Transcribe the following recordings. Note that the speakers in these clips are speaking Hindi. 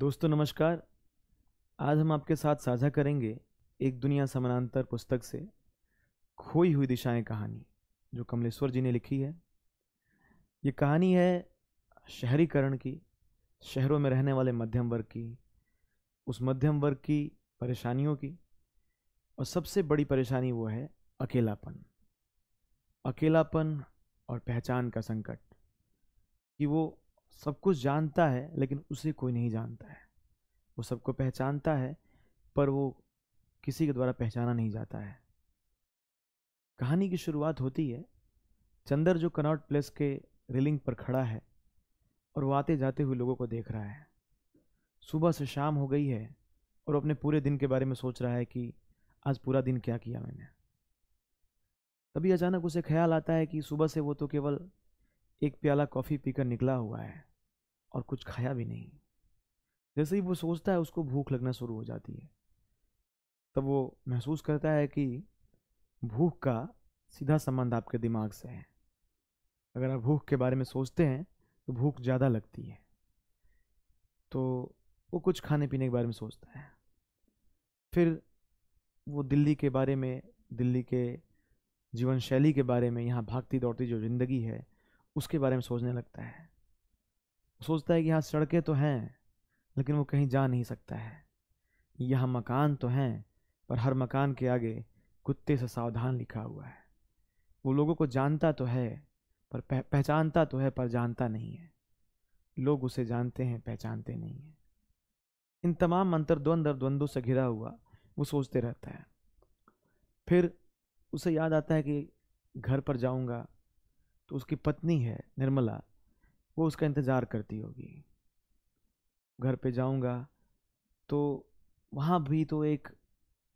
दोस्तों नमस्कार आज हम आपके साथ साझा करेंगे एक दुनिया समानांतर पुस्तक से खोई हुई दिशाएं कहानी जो कमलेश्वर जी ने लिखी है ये कहानी है शहरीकरण की शहरों में रहने वाले मध्यम वर्ग की उस मध्यम वर्ग की परेशानियों की और सबसे बड़ी परेशानी वो है अकेलापन अकेलापन और पहचान का संकट कि वो सब कुछ जानता है लेकिन उसे कोई नहीं जानता है वो सबको पहचानता है पर वो किसी के द्वारा पहचाना नहीं जाता है कहानी की शुरुआत होती है चंदर जो कनॉट प्लेस के रेलिंग पर खड़ा है और वो आते जाते हुए लोगों को देख रहा है सुबह से शाम हो गई है और अपने पूरे दिन के बारे में सोच रहा है कि आज पूरा दिन क्या किया मैंने तभी अचानक उसे ख्याल आता है कि सुबह से वो तो केवल एक प्याला कॉफ़ी पीकर निकला हुआ है और कुछ खाया भी नहीं जैसे ही वो सोचता है उसको भूख लगना शुरू हो जाती है तब वो महसूस करता है कि भूख का सीधा संबंध आपके दिमाग से है अगर आप भूख के बारे में सोचते हैं तो भूख ज़्यादा लगती है तो वो कुछ खाने पीने के बारे में सोचता है फिर वो दिल्ली के बारे में दिल्ली के जीवन शैली के बारे में यहाँ भागती दौड़ती जो ज़िंदगी है उसके बारे में सोचने लगता है सोचता है कि यहाँ सड़कें तो हैं लेकिन वो कहीं जा नहीं सकता है यहाँ मकान तो हैं पर हर मकान के आगे कुत्ते से सावधान लिखा हुआ है वो लोगों को जानता तो है पर पह, पहचानता तो है पर जानता नहीं है लोग उसे जानते हैं पहचानते नहीं हैं इन तमाम द्वंद्व और द्वंद्वों से घिरा हुआ वो सोचते रहता है फिर उसे याद आता है कि घर पर जाऊंगा तो उसकी पत्नी है निर्मला वो उसका इंतज़ार करती होगी घर पे जाऊंगा तो वहाँ भी तो एक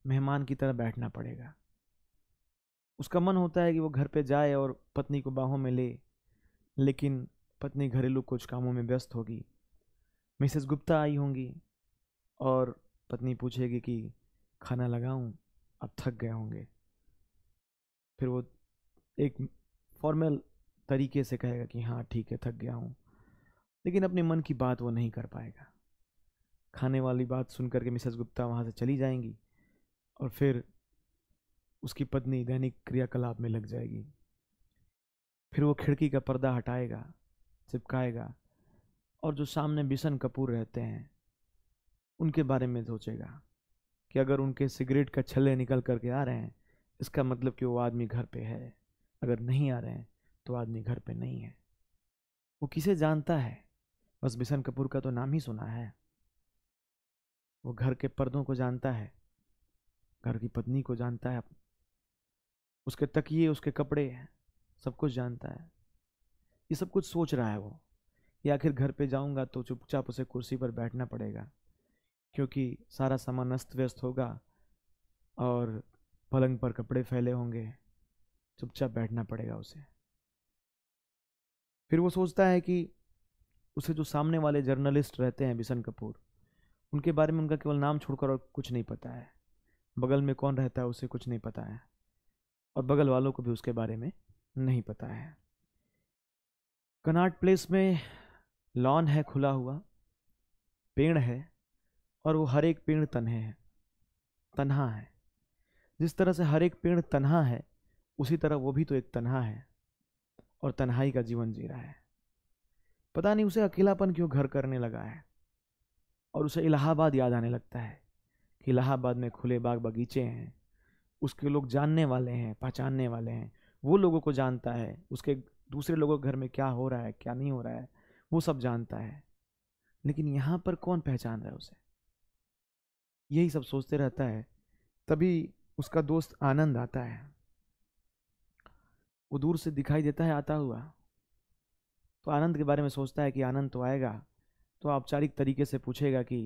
मेहमान की तरह बैठना पड़ेगा उसका मन होता है कि वो घर पे जाए और पत्नी को बाहों में ले लेकिन पत्नी घरेलू कुछ कामों में व्यस्त होगी मिसेस गुप्ता आई होंगी और पत्नी पूछेगी कि खाना लगाऊं अब थक गए होंगे फिर वो एक फॉर्मल तरीके से कहेगा कि हाँ ठीक है थक गया हूँ लेकिन अपने मन की बात वो नहीं कर पाएगा खाने वाली बात सुन करके मिसेस गुप्ता वहाँ से चली जाएंगी और फिर उसकी पत्नी दैनिक क्रियाकलाप में लग जाएगी फिर वो खिड़की का पर्दा हटाएगा चिपकाएगा और जो सामने बिशन कपूर रहते हैं उनके बारे में सोचेगा कि अगर उनके सिगरेट का छल्ले निकल करके आ रहे हैं इसका मतलब कि वो आदमी घर पे है अगर नहीं आ रहे हैं तो आदमी घर पे नहीं है वो किसे जानता है बस बिशन कपूर का तो नाम ही सुना है वो घर के पर्दों को जानता है घर की पत्नी को जानता है उसके तकिए उसके कपड़े सब कुछ जानता है ये सब कुछ सोच रहा है वो कि आखिर घर पे जाऊंगा तो चुपचाप उसे कुर्सी पर बैठना पड़ेगा क्योंकि सारा सामान अस्त व्यस्त होगा और पलंग पर कपड़े फैले होंगे चुपचाप बैठना पड़ेगा उसे फिर वो सोचता है कि उसे जो सामने वाले जर्नलिस्ट रहते हैं बिशन कपूर उनके बारे में उनका केवल नाम छोड़कर और कुछ नहीं पता है बगल में कौन रहता है उसे कुछ नहीं पता है और बगल वालों को भी उसके बारे में नहीं पता है कनाट प्लेस में लॉन है खुला हुआ पेड़ है और वो हर एक पेड़ तन्हे है तन्हा है जिस तरह से हर एक पेड़ तन्हा है उसी तरह वो भी तो एक तन्हा है और तन्हाई का जीवन जी रहा है पता नहीं उसे अकेलापन क्यों घर करने लगा है और उसे इलाहाबाद याद आने लगता है कि इलाहाबाद में खुले बाग बगीचे हैं उसके लोग जानने वाले हैं पहचानने वाले हैं वो लोगों को जानता है उसके दूसरे लोगों के घर में क्या हो रहा है क्या नहीं हो रहा है वो सब जानता है लेकिन यहाँ पर कौन पहचान रहा है उसे यही सब सोचते रहता है तभी उसका दोस्त आनंद आता है वो दूर से दिखाई देता है आता हुआ तो आनंद के बारे में सोचता है कि आनंद तो आएगा तो औपचारिक तरीके से पूछेगा कि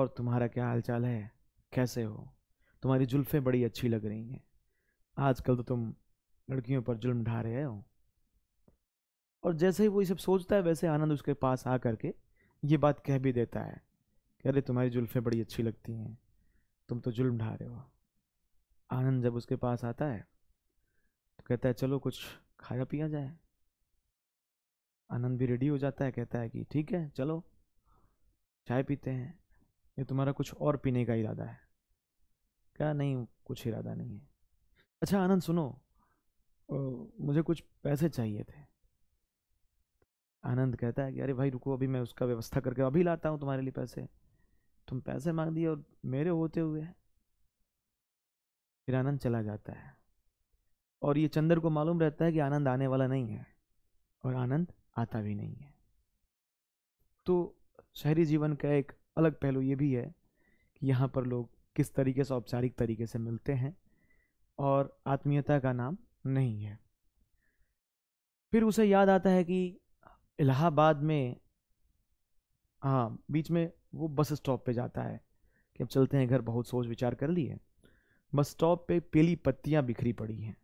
और तुम्हारा क्या हालचाल है कैसे हो तुम्हारी जुल्फ़ें बड़ी अच्छी लग रही हैं आजकल तो तुम लड़कियों पर जुल्म ढा रहे हो और जैसे ही वो ये सब सोचता है वैसे आनंद उसके पास आ करके ये बात कह भी देता है कि अरे तुम्हारी जुल्फ़ें बड़ी अच्छी लगती हैं तुम तो जुल्म ढा रहे हो आनंद जब उसके पास आता है तो कहता है चलो कुछ खाया पिया जाए आनंद भी रेडी हो जाता है कहता है कि ठीक है चलो चाय पीते हैं ये तुम्हारा कुछ और पीने का इरादा है क्या नहीं कुछ इरादा नहीं है अच्छा आनंद सुनो मुझे कुछ पैसे चाहिए थे आनंद कहता है कि अरे भाई रुको अभी मैं उसका व्यवस्था करके अभी लाता हूँ तुम्हारे लिए पैसे तुम पैसे मांग दिए और मेरे होते हुए फिर आनंद चला जाता है और ये चंद्र को मालूम रहता है कि आनंद आने वाला नहीं है और आनंद आता भी नहीं है तो शहरी जीवन का एक अलग पहलू ये भी है कि यहाँ पर लोग किस तरीके से औपचारिक तरीके से मिलते हैं और आत्मीयता का नाम नहीं है फिर उसे याद आता है कि इलाहाबाद में हाँ बीच में वो बस स्टॉप पे जाता है कि अब चलते हैं घर बहुत सोच विचार कर लिए बस स्टॉप पे पीली पत्तियाँ बिखरी पड़ी हैं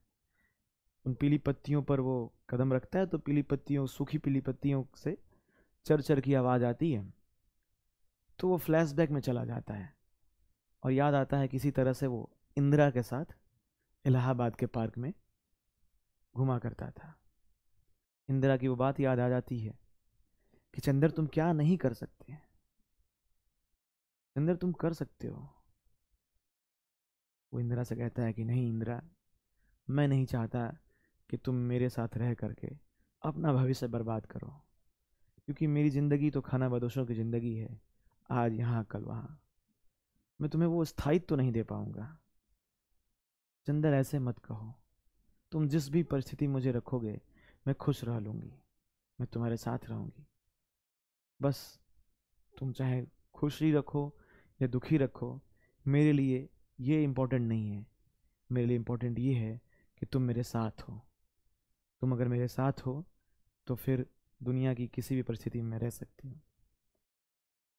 उन पीली पत्तियों पर वो कदम रखता है तो पीली पत्तियों सूखी पीली पत्तियों से चर चर की आवाज़ आती है तो वो फ्लैशबैक में चला जाता है और याद आता है किसी तरह से वो इंदिरा के साथ इलाहाबाद के पार्क में घुमा करता था इंदिरा की वो बात याद आ जाती है कि चंद्र तुम क्या नहीं कर सकते चंदर तुम कर सकते हो वो इंदिरा से कहता है कि नहीं इंदिरा मैं नहीं चाहता कि तुम मेरे साथ रह करके अपना भविष्य बर्बाद करो क्योंकि मेरी ज़िंदगी तो खाना बदोशों की ज़िंदगी है आज यहाँ कल वहाँ मैं तुम्हें वो स्थायित्व तो नहीं दे पाऊँगा चंदर ऐसे मत कहो तुम जिस भी परिस्थिति मुझे रखोगे मैं खुश रह लूँगी मैं तुम्हारे साथ रहूँगी बस तुम चाहे खुश ही रखो या दुखी रखो मेरे लिए ये इम्पोर्टेंट नहीं है मेरे लिए इम्पोर्टेंट ये है कि तुम मेरे साथ हो तुम अगर मेरे साथ हो तो फिर दुनिया की किसी भी परिस्थिति में रह सकती हूँ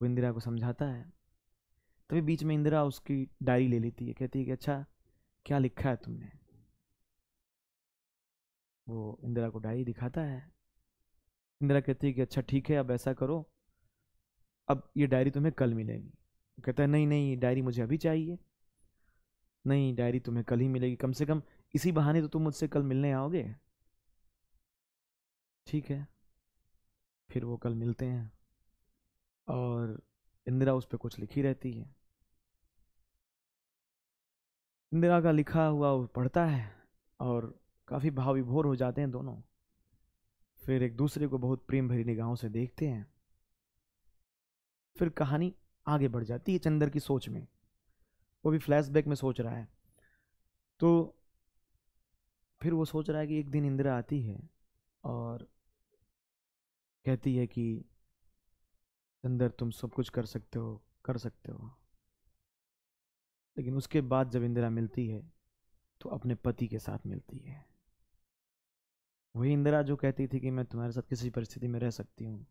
वो इंदिरा को समझाता है तभी बीच में इंदिरा उसकी डायरी ले लेती है कहती है कि अच्छा क्या लिखा है तुमने वो इंदिरा को डायरी दिखाता है इंदिरा कहती है कि अच्छा ठीक है अब ऐसा करो अब ये डायरी तुम्हें कल मिलेगी कहता है नहीं नहीं डायरी मुझे अभी चाहिए नहीं डायरी तुम्हें कल ही मिलेगी कम से कम इसी बहाने तो तुम मुझसे कल मिलने आओगे ठीक है फिर वो कल मिलते हैं और इंदिरा उस पर कुछ लिखी रहती है इंदिरा का लिखा हुआ वो पढ़ता है और काफ़ी भाव विभोर हो जाते हैं दोनों फिर एक दूसरे को बहुत प्रेम भरी निगाहों से देखते हैं फिर कहानी आगे बढ़ जाती है चंदर की सोच में वो भी फ्लैशबैक में सोच रहा है तो फिर वो सोच रहा है कि एक दिन इंदिरा आती है और कहती है कि अंदर तुम सब कुछ कर सकते हो कर सकते हो लेकिन उसके बाद जब इंदिरा मिलती है तो अपने पति के साथ मिलती है वही इंदिरा जो कहती थी कि मैं तुम्हारे साथ किसी परिस्थिति में रह सकती हूँ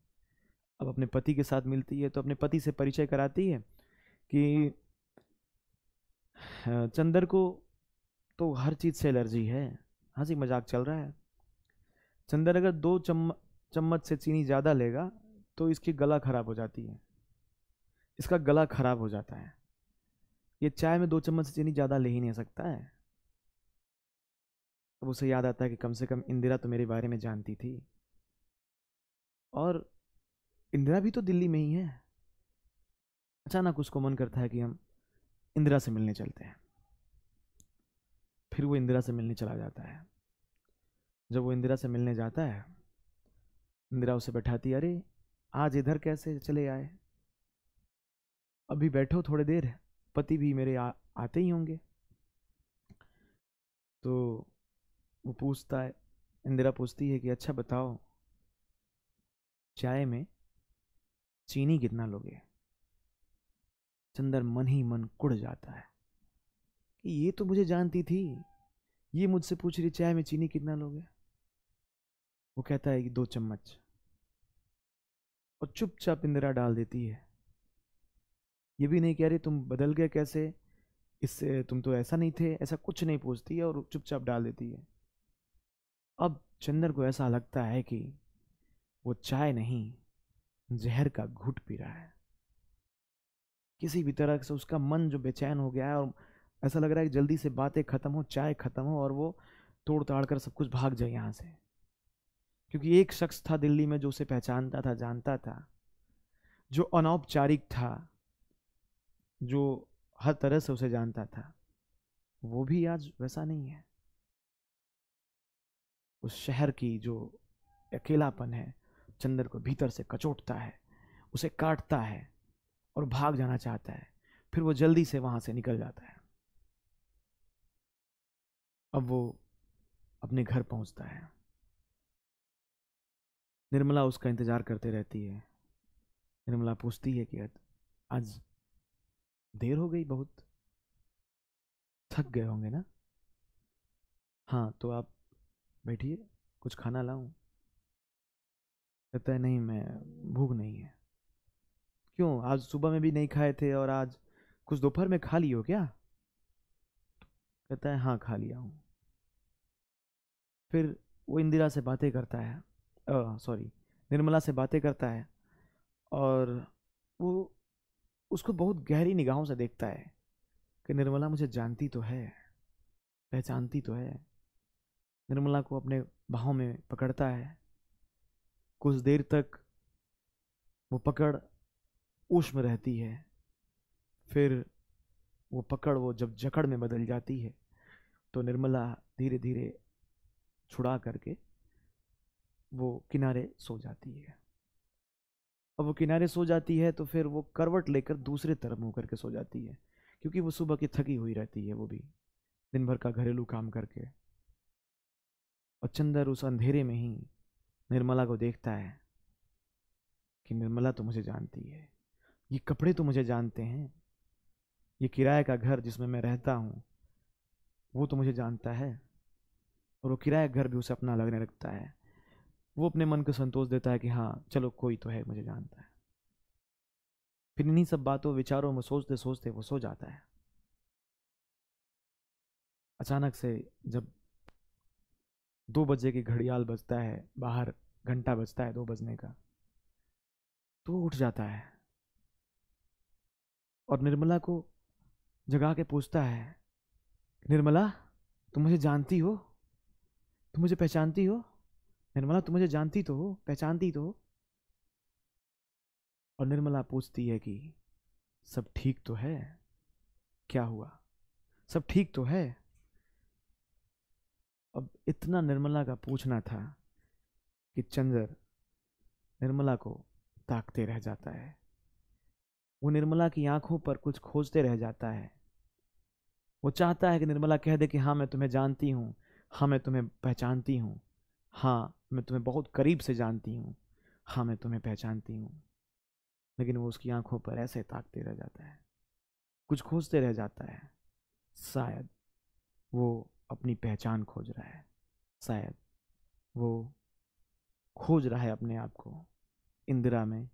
अब अपने पति के साथ मिलती है तो अपने पति से परिचय कराती है कि चंदर को तो हर चीज़ से एलर्जी है हंसी मजाक चल रहा है चंदर अगर दो चम्मच चम्मच से चीनी ज़्यादा लेगा तो इसकी गला ख़राब हो जाती है इसका गला ख़राब हो जाता है ये चाय में दो चम्मच से चीनी ज़्यादा ले ही नहीं सकता है अब उसे याद आता है कि कम से कम इंदिरा तो मेरे बारे में जानती थी और इंदिरा भी तो दिल्ली में ही है अचानक उसको मन करता है कि हम इंदिरा से मिलने चलते हैं फिर वो इंदिरा से मिलने चला जाता है जब वो इंदिरा से मिलने जाता है इंदिरा उसे बैठाती अरे आज इधर कैसे चले आए अभी बैठो थोड़ी देर पति भी मेरे आ, आते ही होंगे तो वो पूछता है इंदिरा पूछती है कि अच्छा बताओ चाय में चीनी कितना लोगे चंदर मन ही मन कुड़ जाता है कि ये तो मुझे जानती थी ये मुझसे पूछ रही चाय में चीनी कितना लोगे वो कहता है कि दो चम्मच और चुपचाप इंदिरा डाल देती है ये भी नहीं कह रही तुम बदल गए कैसे इससे तुम तो ऐसा नहीं थे ऐसा कुछ नहीं पूछती है और चुपचाप डाल देती है अब चंदन को ऐसा लगता है कि वो चाय नहीं जहर का घुट पी रहा है किसी भी तरह से उसका मन जो बेचैन हो गया है और ऐसा लग रहा है कि जल्दी से बातें ख़त्म हो चाय ख़त्म हो और वो तोड़ताड़ कर सब कुछ भाग जाए यहाँ से क्योंकि एक शख्स था दिल्ली में जो उसे पहचानता था जानता था जो अनौपचारिक था जो हर तरह से उसे जानता था वो भी आज वैसा नहीं है उस शहर की जो अकेलापन है चंदर को भीतर से कचोटता है उसे काटता है और भाग जाना चाहता है फिर वो जल्दी से वहां से निकल जाता है अब वो अपने घर पहुंचता है निर्मला उसका इंतज़ार करते रहती है निर्मला पूछती है कि आज देर हो गई बहुत थक गए होंगे ना हाँ तो आप बैठिए कुछ खाना लाऊं कहता है नहीं मैं भूख नहीं है क्यों आज सुबह में भी नहीं खाए थे और आज कुछ दोपहर में खा लियो क्या कहता है हाँ खा लिया हूँ फिर वो इंदिरा से बातें करता है सॉरी निर्मला से बातें करता है और वो उसको बहुत गहरी निगाहों से देखता है कि निर्मला मुझे जानती तो है पहचानती तो है निर्मला को अपने भावों में पकड़ता है कुछ देर तक वो पकड़ ऊष में रहती है फिर वो पकड़ वो जब जकड़ में बदल जाती है तो निर्मला धीरे धीरे छुड़ा करके वो किनारे सो जाती है अब वो किनारे सो जाती है तो फिर वो करवट लेकर दूसरे तरफ मुँह करके सो जाती है क्योंकि वो सुबह की थकी हुई रहती है वो भी दिन भर का घरेलू काम करके और चंदर उस अंधेरे में ही निर्मला को देखता है कि निर्मला तो मुझे जानती है ये कपड़े तो मुझे जानते हैं ये किराए का घर जिसमें मैं रहता हूँ वो तो मुझे जानता है और वो किराया घर भी उसे अपना लगने लगता है वो अपने मन को संतोष देता है कि हाँ चलो कोई तो है मुझे जानता है फिर इन्हीं सब बातों विचारों में सोचते सोचते वो सो जाता है अचानक से जब दो बजे की घड़ियाल बजता है बाहर घंटा बजता है दो बजने का तो उठ जाता है और निर्मला को जगा के पूछता है निर्मला तुम मुझे जानती हो तुम मुझे पहचानती हो निर्मला तुम मुझे जानती तो हो पहचानती तो हो और निर्मला पूछती है कि सब ठीक तो है क्या हुआ सब ठीक तो है अब इतना निर्मला का पूछना था कि चंद्र निर्मला को ताकते रह जाता है वो निर्मला की आंखों पर कुछ खोजते रह जाता है वो चाहता है कि निर्मला कह दे कि हाँ मैं तुम्हें जानती हूँ हाँ मैं तुम्हें पहचानती हूँ हाँ मैं तुम्हें बहुत करीब से जानती हूँ हाँ मैं तुम्हें पहचानती हूँ लेकिन वो उसकी आंखों पर ऐसे ताकते रह जाता है कुछ खोजते रह जाता है शायद वो अपनी पहचान खोज रहा है शायद वो खोज रहा है अपने आप को इंदिरा में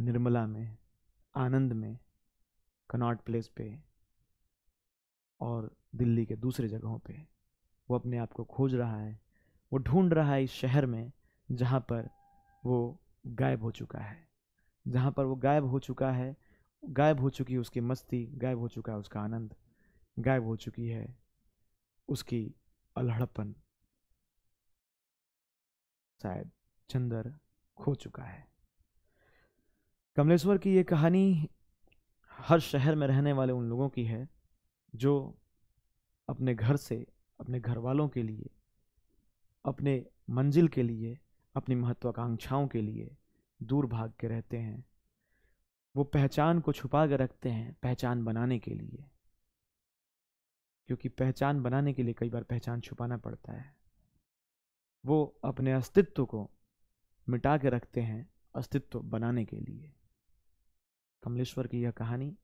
निर्मला में आनंद में कनॉट प्लेस पे और दिल्ली के दूसरे जगहों पे वो अपने आप को खोज रहा है वो ढूंढ रहा है इस शहर में जहाँ पर वो गायब हो चुका है जहाँ पर वो गायब हो चुका है गायब हो चुकी है उसकी मस्ती गायब हो चुका है उसका आनंद गायब हो चुकी है उसकी अलहड़पन शायद चंदर खो चुका है कमलेश्वर की ये कहानी हर शहर में रहने वाले उन लोगों की है जो अपने घर से अपने घर वालों के लिए अपने मंजिल के लिए अपनी महत्वाकांक्षाओं के लिए दूर भाग के रहते हैं वो पहचान को छुपा कर रखते हैं पहचान बनाने के लिए क्योंकि पहचान बनाने के लिए कई बार पहचान छुपाना पड़ता है वो अपने अस्तित्व को मिटा के रखते हैं अस्तित्व बनाने के लिए कमलेश्वर की यह कहानी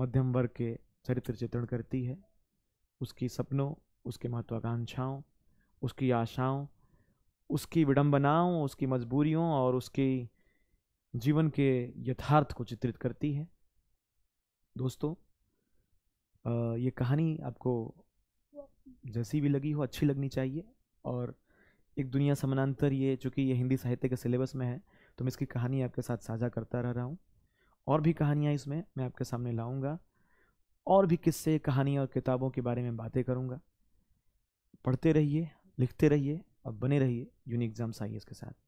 मध्यम वर्ग के चरित्र चित्रण करती है उसकी सपनों उसके महत्वाकांक्षाओं उसकी आशाओं उसकी विडम्बनाओं उसकी मजबूरियों और उसके जीवन के यथार्थ को चित्रित करती है दोस्तों ये कहानी आपको जैसी भी लगी हो अच्छी लगनी चाहिए और एक दुनिया समानांतर ये चूँकि ये हिंदी साहित्य के सिलेबस में है तो मैं इसकी कहानी आपके साथ साझा करता रह रहा हूँ और भी कहानियाँ इसमें मैं आपके सामने लाऊँगा और भी किस्से कहानियाँ और किताबों के बारे में बातें करूँगा पढ़ते रहिए लिखते रहिए और बने रहिए यूनिक एग्जाम्स आइए इसके साथ